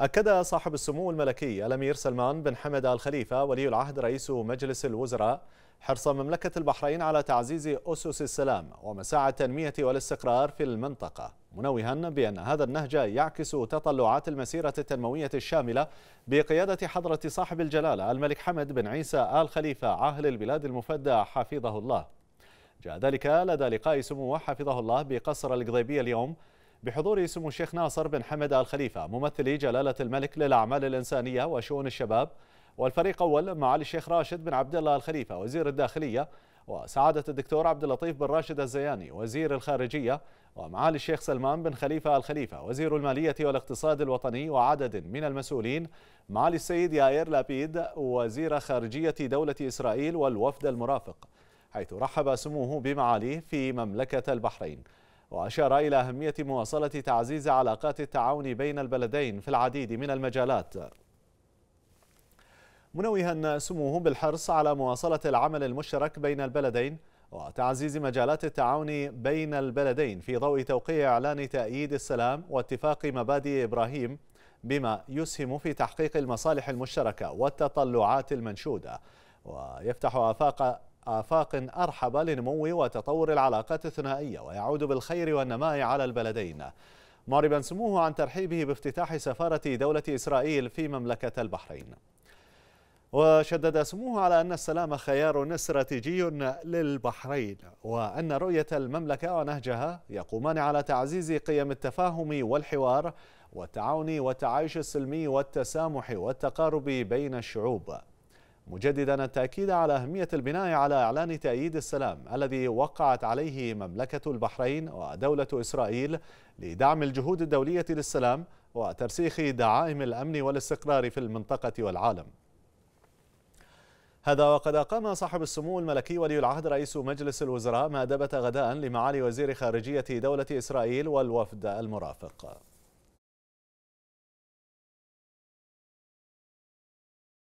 أكد صاحب السمو الملكي الأمير سلمان بن حمد آل خليفة ولي العهد رئيس مجلس الوزراء حرص مملكة البحرين على تعزيز أسس السلام ومساعي التنمية والاستقرار في المنطقة منوها بأن هذا النهج يعكس تطلعات المسيرة التنموية الشاملة بقيادة حضرة صاحب الجلالة الملك حمد بن عيسى آل خليفة عاهل البلاد المفدى حفظه الله جاء ذلك لدى لقاء سموه حفظه الله بقصر القضيبية اليوم بحضور سمو الشيخ ناصر بن حمد آل خليفة ممثلي جلالة الملك للأعمال الإنسانية وشؤون الشباب والفريق أول معالي الشيخ راشد بن عبد الله الخليفة وزير الداخلية وسعادة الدكتور عبد اللطيف بن راشد الزياني وزير الخارجية ومعالي الشيخ سلمان بن خليفة الخليفة وزير المالية والاقتصاد الوطني وعدد من المسؤولين معالي السيد يائر لابيد وزير خارجية دولة إسرائيل والوفد المرافق حيث رحب سموه بمعاليه في مملكة البحرين وأشار إلى أهمية مواصلة تعزيز علاقات التعاون بين البلدين في العديد من المجالات منوها سموه بالحرص على مواصلة العمل المشترك بين البلدين وتعزيز مجالات التعاون بين البلدين في ضوء توقيع إعلان تأييد السلام واتفاق مبادئ إبراهيم بما يسهم في تحقيق المصالح المشتركة والتطلعات المنشودة ويفتح آفاق آفاق أرحب لنمو وتطور العلاقات الثنائية ويعود بالخير والنماء على البلدين معربا سموه عن ترحيبه بافتتاح سفارة دولة إسرائيل في مملكة البحرين وشدد سموه على أن السلام خيار استراتيجي للبحرين وأن رؤية المملكة ونهجها يقومان على تعزيز قيم التفاهم والحوار والتعاون والتعايش السلمي والتسامح والتقارب بين الشعوب مجددا التأكيد على أهمية البناء على إعلان تأييد السلام الذي وقعت عليه مملكة البحرين ودولة إسرائيل لدعم الجهود الدولية للسلام وترسيخ دعائم الأمن والاستقرار في المنطقة والعالم هذا وقد أقام صاحب السمو الملكي ولي العهد رئيس مجلس الوزراء مأدبة غداء لمعالي وزير خارجية دولة إسرائيل والوفد المرافق